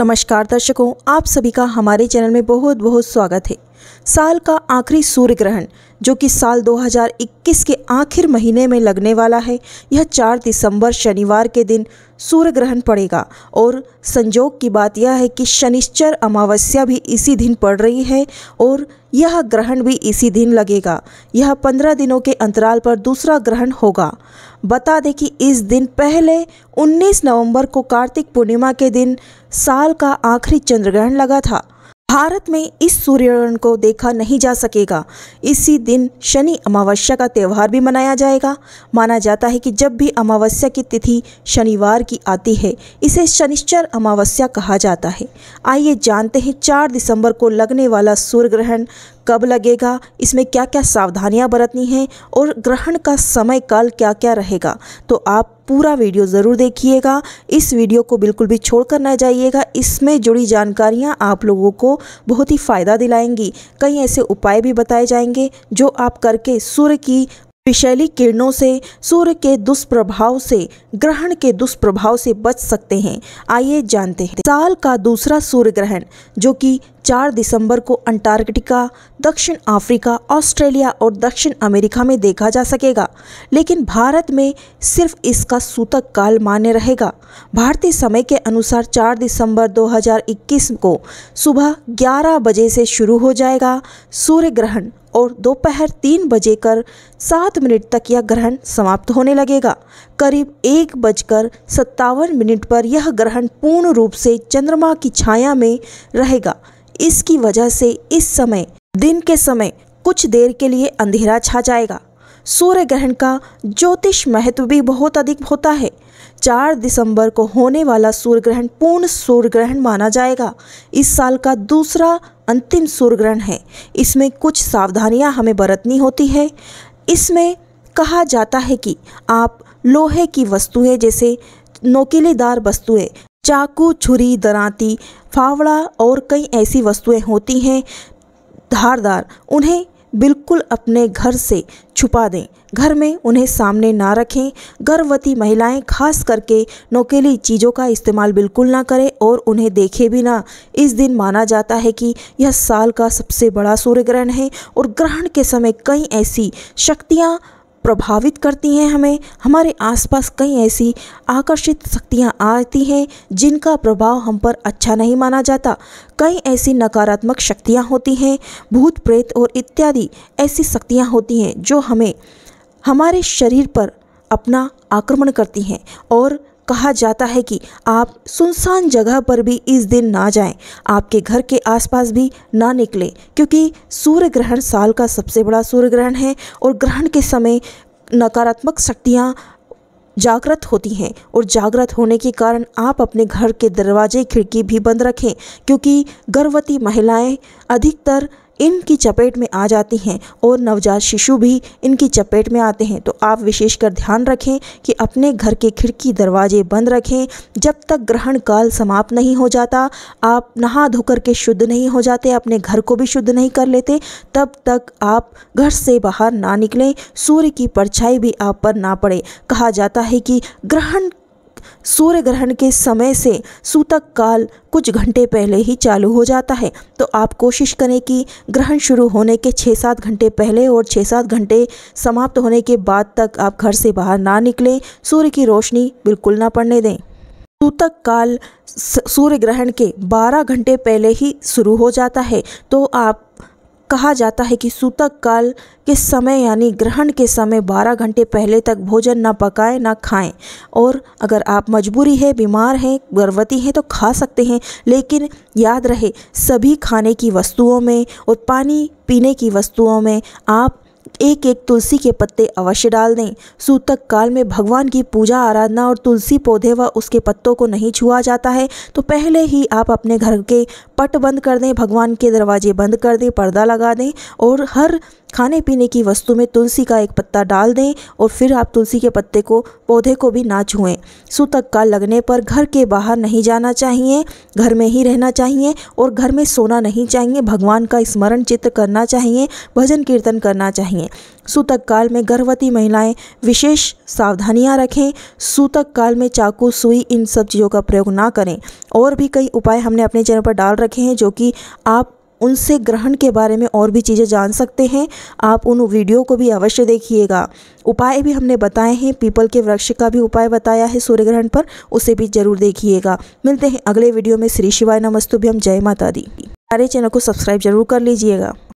नमस्कार दर्शकों आप सभी का हमारे चैनल में बहुत बहुत स्वागत है साल का आखिरी सूर्य ग्रहण जो कि साल 2021 के आखिर महीने में लगने वाला है यह 4 दिसंबर शनिवार के दिन सूर्य ग्रहण पड़ेगा और संजोग की बात यह है कि शनिश्चर अमावस्या भी इसी दिन पड़ रही है और यह ग्रहण भी इसी दिन लगेगा यह पंद्रह दिनों के अंतराल पर दूसरा ग्रहण होगा बता दें कि इस दिन पहले 19 नवंबर को कार्तिक पूर्णिमा के दिन साल का आखिरी चंद्र ग्रहण लगा था भारत में इस सूर्यग्रहण को देखा नहीं जा सकेगा इसी दिन शनि अमावस्या का त्यौहार भी मनाया जाएगा माना जाता है कि जब भी अमावस्या की तिथि शनिवार की आती है इसे शनिश्चर अमावस्या कहा जाता है आइए जानते हैं चार दिसंबर को लगने वाला सूर्य ग्रहण कब लगेगा इसमें क्या क्या सावधानियां बरतनी हैं और ग्रहण का समय काल क्या क्या रहेगा तो आप पूरा वीडियो ज़रूर देखिएगा इस वीडियो को बिल्कुल भी छोड़कर ना जाइएगा इसमें जुड़ी जानकारियाँ आप लोगों को बहुत ही फ़ायदा दिलाएंगी कई ऐसे उपाय भी बताए जाएंगे जो आप करके सूर्य की विषैली किरणों से सूर्य के दुष्प्रभाव से ग्रहण के दुष्प्रभाव से बच सकते हैं आइए जानते हैं साल का दूसरा सूर्य ग्रहण जो कि 4 दिसंबर को अंटार्कटिका दक्षिण अफ्रीका ऑस्ट्रेलिया और दक्षिण अमेरिका में देखा जा सकेगा लेकिन भारत में सिर्फ इसका सूतक काल मान्य रहेगा भारतीय समय के अनुसार 4 दिसंबर 2021 को सुबह 11 बजे से शुरू हो जाएगा सूर्य ग्रहण और दोपहर तीन बजे कर सात मिनट तक यह ग्रहण समाप्त होने लगेगा करीब एक बजकर सत्तावन मिनट पर यह ग्रहण पूर्ण रूप से चंद्रमा की छाया में रहेगा इसकी वजह से इस समय दिन के समय कुछ देर के लिए अंधेरा छा जाएगा सूर्य ग्रहण का ज्योतिष महत्व भी बहुत अधिक होता है चार दिसंबर को होने वाला सूर्य ग्रहण पूर्ण सूर्य ग्रहण माना जाएगा इस साल का दूसरा अंतिम सूर्य ग्रहण है इसमें कुछ सावधानियां हमें बरतनी होती है इसमें कहा जाता है कि आप लोहे की वस्तुएं जैसे नोकीलेदार वस्तुएं चाकू छुरी दराती फावड़ा और कई ऐसी वस्तुएं होती हैं धारदार उन्हें बिल्कुल अपने घर से छुपा दें घर में उन्हें सामने ना रखें गर्भवती महिलाएं खास करके नोकेली चीज़ों का इस्तेमाल बिल्कुल ना करें और उन्हें देखें भी ना इस दिन माना जाता है कि यह साल का सबसे बड़ा सूर्य ग्रहण है और ग्रहण के समय कई ऐसी शक्तियाँ प्रभावित करती हैं हमें हमारे आसपास कई ऐसी आकर्षित शक्तियाँ आती हैं जिनका प्रभाव हम पर अच्छा नहीं माना जाता कई ऐसी नकारात्मक शक्तियाँ होती हैं भूत प्रेत और इत्यादि ऐसी शक्तियाँ होती हैं जो हमें हमारे शरीर पर अपना आक्रमण करती हैं और कहा जाता है कि आप सुनसान जगह पर भी इस दिन ना जाएं, आपके घर के आसपास भी ना निकलें क्योंकि सूर्य ग्रहण साल का सबसे बड़ा सूर्य ग्रहण है और ग्रहण के समय नकारात्मक शक्तियाँ जागृत होती हैं और जागृत होने के कारण आप अपने घर के दरवाजे खिड़की भी बंद रखें क्योंकि गर्भवती महिलाएं अधिकतर इनकी चपेट में आ जाती हैं और नवजात शिशु भी इनकी चपेट में आते हैं तो आप विशेषकर ध्यान रखें कि अपने घर के खिड़की दरवाजे बंद रखें जब तक ग्रहण काल समाप्त नहीं हो जाता आप नहा धोकर के शुद्ध नहीं हो जाते अपने घर को भी शुद्ध नहीं कर लेते तब तक आप घर से बाहर ना निकलें सूर्य की परछाई भी आप पर ना पड़े कहा जाता है कि ग्रहण सूर्य ग्रहण के समय से सूतक काल कुछ घंटे पहले ही चालू हो जाता है तो आप कोशिश करें कि ग्रहण शुरू होने के छः सात घंटे पहले और छः सात घंटे समाप्त होने के बाद तक आप घर से बाहर ना निकलें सूर्य की रोशनी बिल्कुल ना पड़ने दें सूतक काल सूर्य ग्रहण के 12 घंटे पहले ही शुरू हो जाता है तो आप कहा जाता है कि सूतक काल के समय यानी ग्रहण के समय 12 घंटे पहले तक भोजन ना पकाएं ना खाएं और अगर आप मजबूरी है बीमार हैं गर्भवती हैं तो खा सकते हैं लेकिन याद रहे सभी खाने की वस्तुओं में और पानी पीने की वस्तुओं में आप एक एक तुलसी के पत्ते अवश्य डाल दें सूतक काल में भगवान की पूजा आराधना और तुलसी पौधे व उसके पत्तों को नहीं छुआ जाता है तो पहले ही आप अपने घर के पट बंद कर दें भगवान के दरवाजे बंद कर दें पर्दा लगा दें और हर खाने पीने की वस्तु में तुलसी का एक पत्ता डाल दें और फिर आप तुलसी के पत्ते को पौधे को भी ना छुएं सूतक का लगने पर घर के बाहर नहीं जाना चाहिए घर में ही रहना चाहिए और घर में सोना नहीं चाहिए भगवान का स्मरण चित्र करना चाहिए भजन कीर्तन करना चाहिए सूतक काल में गर्भवती महिलाएं विशेष सावधानियां रखें सूतक काल में चाकू सुई इन सब चीज़ों का प्रयोग ना करें और भी कई उपाय हमने अपने चैनल पर डाल रखे रखे हैं जो कि आप उनसे ग्रहण के बारे में और भी चीज़ें जान सकते हैं आप उन वीडियो को भी अवश्य देखिएगा उपाय भी हमने बताए हैं पीपल के वृक्ष का भी उपाय बताया है सूर्य ग्रहण पर उसे भी जरूर देखिएगा मिलते हैं अगले वीडियो में श्री शिवाय नमस्तु हम जय माता दी हमारे चैनल को सब्सक्राइब जरूर कर लीजिएगा